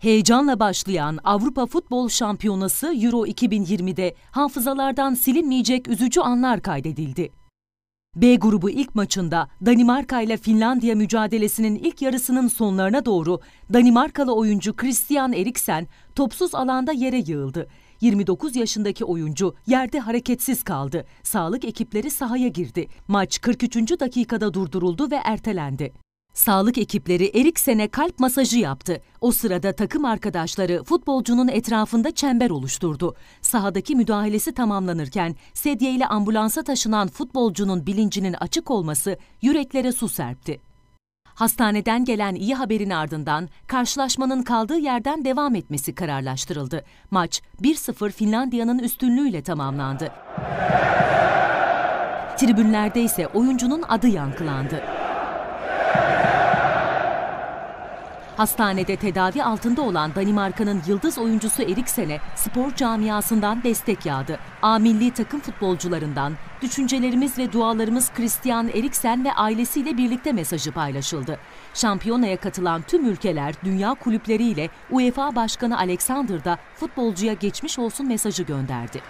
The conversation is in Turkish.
Heyecanla başlayan Avrupa Futbol Şampiyonası Euro 2020'de hafızalardan silinmeyecek üzücü anlar kaydedildi. B grubu ilk maçında Danimarka ile Finlandiya mücadelesinin ilk yarısının sonlarına doğru Danimarkalı oyuncu Christian Eriksen topsuz alanda yere yığıldı. 29 yaşındaki oyuncu yerde hareketsiz kaldı. Sağlık ekipleri sahaya girdi. Maç 43. dakikada durduruldu ve ertelendi. Sağlık ekipleri Eriksen'e kalp masajı yaptı. O sırada takım arkadaşları futbolcunun etrafında çember oluşturdu. Sahadaki müdahalesi tamamlanırken sedye ile ambulansa taşınan futbolcunun bilincinin açık olması yüreklere su serpti. Hastaneden gelen iyi haberin ardından karşılaşmanın kaldığı yerden devam etmesi kararlaştırıldı. Maç 1-0 Finlandiya'nın üstünlüğüyle tamamlandı. Tribünlerde ise oyuncunun adı yankılandı. Hastanede tedavi altında olan Danimarka'nın yıldız oyuncusu Eriksen'e spor camiasından destek yağdı. A milli takım futbolcularından düşüncelerimiz ve dualarımız Christian Eriksen ve ailesiyle birlikte mesajı paylaşıldı. Şampiyonaya katılan tüm ülkeler dünya kulüpleriyle UEFA Başkanı Alexander da futbolcuya geçmiş olsun mesajı gönderdi.